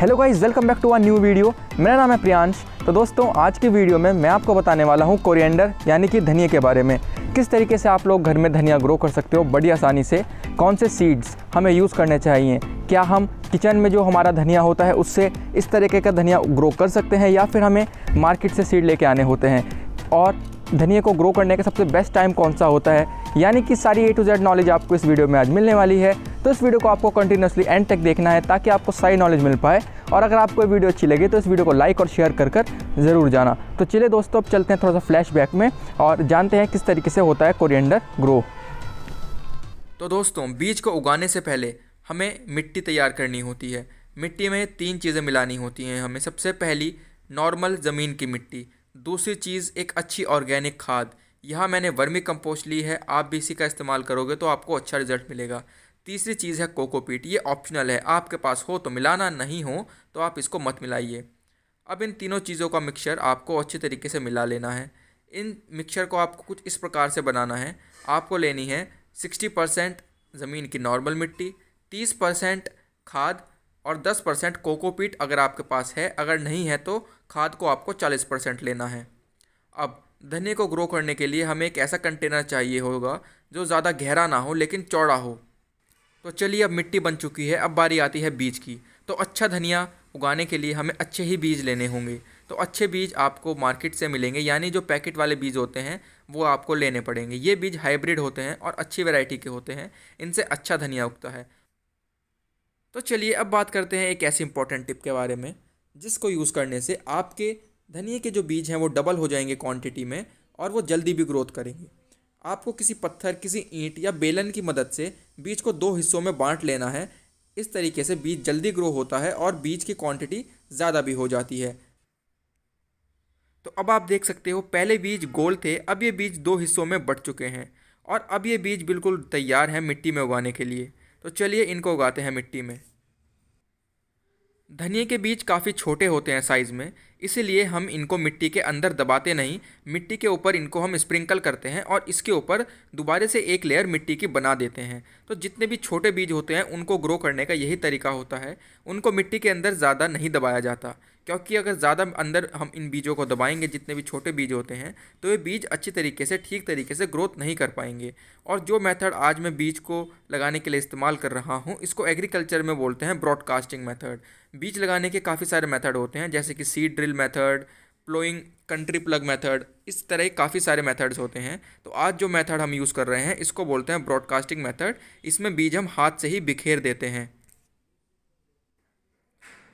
hello guys welcome back to our new video मेरा नाम है प्रियांश तो दोस्तों आज की वीडियो में मैं आपको बताने वाला हूँ कोरिएंडर यानी कि धनिया के बारे में किस तरीके से आप लोग घर में धनिया ग्रो कर सकते हो बड़ी आसानी से कौन से सीड्स हमें यूज़ करने चाहिए क्या हम किचन में जो हमारा धनिया होता है उससे इस तरीके का धनिया ग्रो कर सकते हैं या फिर हमें मार्केट से सीड लेके आने होते हैं और धनिया को ग्रो करने का सबसे बेस्ट टाइम कौन सा होता है यानी कि सारी ए टू जेड नॉलेज आपको इस वीडियो में आज मिलने वाली है तो इस वीडियो को आपको कंटिन्यूसली एंड तक देखना है ताकि आपको सही नॉलेज मिल पाए और अगर आपको वीडियो अच्छी लगे तो इस वीडियो को लाइक और शेयर कर कर ज़रूर जाना तो चलिए दोस्तों अब चलते हैं थोड़ा सा फ्लैशबैक में और जानते हैं किस तरीके से होता है कोरिएंडर ग्रो तो दोस्तों बीज को उगाने से पहले हमें मिट्टी तैयार करनी होती है मिट्टी में तीन चीज़ें मिलानी होती हैं हमें सबसे पहली नॉर्मल ज़मीन की मिट्टी दूसरी चीज़ एक अच्छी ऑर्गेनिक खाद यहाँ मैंने वर्मी कंपोस्ट ली है आप भी इसी का इस्तेमाल करोगे तो आपको अच्छा रिजल्ट मिलेगा तीसरी चीज़ है कोकोपीट ये ऑप्शनल है आपके पास हो तो मिलाना नहीं हो तो आप इसको मत मिलाइए अब इन तीनों चीज़ों का मिक्सचर आपको अच्छे तरीके से मिला लेना है इन मिक्सचर को आपको कुछ इस प्रकार से बनाना है आपको लेनी है सिक्सटी परसेंट ज़मीन की नॉर्मल मिट्टी तीस परसेंट खाद और दस परसेंट कोकोपीट अगर आपके पास है अगर नहीं है तो खाद को आपको चालीस परसेंट लेना है अब धनिया को ग्रो करने के लिए हमें एक ऐसा कंटेनर चाहिए होगा जो ज़्यादा गहरा ना हो लेकिन चौड़ा हो तो चलिए अब मिट्टी बन चुकी है अब बारी आती है बीज की तो अच्छा धनिया उगाने के लिए हमें अच्छे ही बीज लेने होंगे तो अच्छे बीज आपको मार्केट से मिलेंगे यानी जो पैकेट वाले बीज होते हैं वो आपको लेने पड़ेंगे ये बीज हाइब्रिड होते हैं और अच्छी वैरायटी के होते हैं इनसे अच्छा धनिया उगता है तो चलिए अब बात करते हैं एक ऐसी इंपॉर्टेंट टिप के बारे में जिसको यूज़ करने से आपके धनिए के जो बीज हैं वो डबल हो जाएंगे क्वांटिटी में और वो जल्दी भी ग्रोथ करेंगे आपको किसी पत्थर किसी ईंट या बेलन की मदद से बीज को दो हिस्सों में बांट लेना है इस तरीके से बीज जल्दी ग्रो होता है और बीज की क्वांटिटी ज़्यादा भी हो जाती है तो अब आप देख सकते हो पहले बीज गोल थे अब ये बीज दो हिस्सों में बट चुके हैं और अब ये बीज बिल्कुल तैयार हैं मिट्टी में उगाने के लिए तो चलिए इनको उगाते हैं मिट्टी में धनिए के बीज काफ़ी छोटे होते हैं साइज़ में इसीलिए हम इनको मिट्टी के अंदर दबाते नहीं मिट्टी के ऊपर इनको हम स्प्रिंकल करते हैं और इसके ऊपर दोबारे से एक लेयर मिट्टी की बना देते हैं तो जितने भी छोटे बीज होते हैं उनको ग्रो करने का यही तरीका होता है उनको मिट्टी के अंदर ज़्यादा नहीं दबाया जाता क्योंकि अगर ज़्यादा अंदर हम इन बीजों को दबाएंगे जितने भी छोटे बीज होते हैं तो ये बीज अच्छे तरीके से ठीक तरीके से ग्रोथ नहीं कर पाएंगे और जो मेथड आज मैं बीज को लगाने के लिए इस्तेमाल कर रहा हूँ इसको एग्रीकल्चर में बोलते हैं ब्रॉडकास्टिंग मेथड बीज लगाने के काफ़ी सारे मेथड होते हैं जैसे कि seed drill method ploughing country plough method इस तरह काफ़ी सारे मेथड्स होते हैं तो आज जो मेथड हम यूज़ कर रहे हैं इसको बोलते हैं ब्रॉडकास्टिंग मेथड इसमें बीज हम हाथ से ही बिखेर देते हैं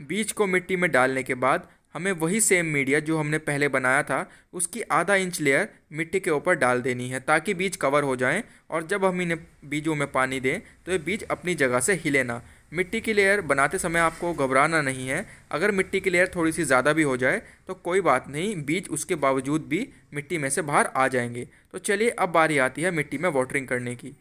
बीज को मिट्टी में डालने के बाद हमें वही सेम मीडिया जो हमने पहले बनाया था उसकी आधा इंच लेयर मिट्टी के ऊपर डाल देनी है ताकि बीज कवर हो जाएं और जब हम इन्हें बीजों में पानी दें तो ये बीज अपनी जगह से हिले ना मिट्टी की लेयर बनाते समय आपको घबराना नहीं है अगर मिट्टी की लेयर थोड़ी सी ज़्यादा भी हो जाए तो कोई बात नहीं बीज उसके बावजूद भी मिट्टी में से बाहर आ जाएंगे तो चलिए अब बारी आती है मिट्टी में वाटरिंग करने की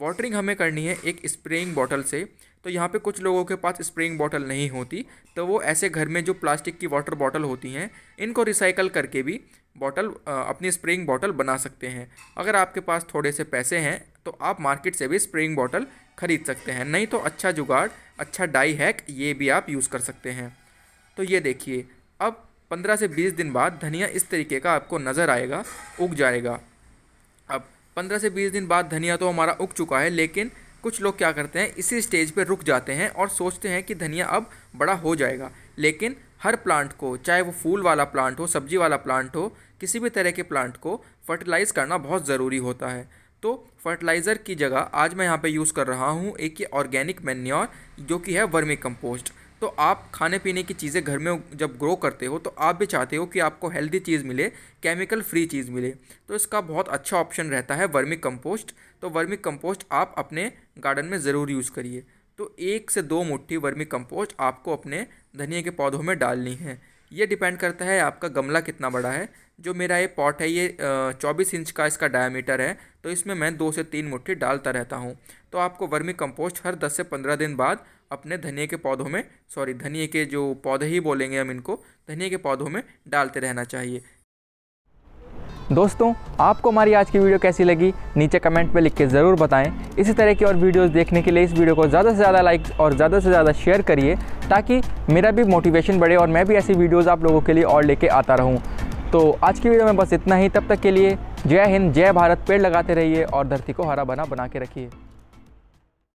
वाटरिंग हमें करनी है एक स्प्रेइंग बॉटल से तो यहाँ पे कुछ लोगों के पास स्प्रेइंग बॉटल नहीं होती तो वो ऐसे घर में जो प्लास्टिक की वाटर बॉटल होती हैं इनको रिसाइकल करके भी बॉटल अपनी स्प्रेइंग बॉटल बना सकते हैं अगर आपके पास थोड़े से पैसे हैं तो आप मार्केट से भी स्प्रेइंग बॉटल खरीद सकते हैं नहीं तो अच्छा जुगाड़ अच्छा डाई हैक ये भी आप यूज़ कर सकते हैं तो ये देखिए अब पंद्रह से बीस दिन बाद धनिया इस तरीके का आपको नज़र आएगा उग जाएगा अब पंद्रह से बीस दिन बाद धनिया तो हमारा उग चुका है लेकिन कुछ लोग क्या करते हैं इसी स्टेज पर रुक जाते हैं और सोचते हैं कि धनिया अब बड़ा हो जाएगा लेकिन हर प्लांट को चाहे वो फूल वाला प्लांट हो सब्जी वाला प्लांट हो किसी भी तरह के प्लांट को फर्टिलाइज़ करना बहुत ज़रूरी होता है तो फर्टिलाइज़र की जगह आज मैं यहाँ पे यूज़ कर रहा हूँ एक ये ऑर्गेनिक मेन्योर जो कि है वर्मी कंपोस्ट तो आप खाने पीने की चीज़ें घर में जब ग्रो करते हो तो आप भी चाहते हो कि आपको हेल्दी चीज़ मिले केमिकल फ्री चीज़ मिले तो इसका बहुत अच्छा ऑप्शन रहता है वर्मी कंपोस्ट तो वर्मी कंपोस्ट आप अपने गार्डन में ज़रूर यूज़ करिए तो एक से दो मुट्ठी वर्मी कंपोस्ट आपको अपने धनिया के पौधों में डालनी है ये डिपेंड करता है आपका गमला कितना बड़ा है जो मेरा ये पॉट है ये चौबीस इंच का इसका डायमीटर है तो इसमें मैं दो से तीन मुट्ठी डालता रहता हूँ तो आपको वर्मी कंपोस्ट हर दस से पंद्रह दिन बाद अपने धनिए के पौधों में सॉरी धनिया के जो पौधे ही बोलेंगे हम इनको धनिया के पौधों में डालते रहना चाहिए दोस्तों आपको हमारी आज की वीडियो कैसी लगी नीचे कमेंट में लिख के ज़रूर बताएं इसी तरह की और वीडियोस देखने के लिए इस वीडियो को ज़्यादा से ज़्यादा लाइक और ज़्यादा से ज़्यादा शेयर करिए ताकि मेरा भी मोटिवेशन बढ़े और मैं भी ऐसी वीडियोज़ आप लोगों के लिए और लेके आता रहूँ तो आज की वीडियो में बस इतना ही तब तक के लिए जय हिंद जय भारत पेड़ लगाते रहिए और धरती को हरा बना बना के रखिए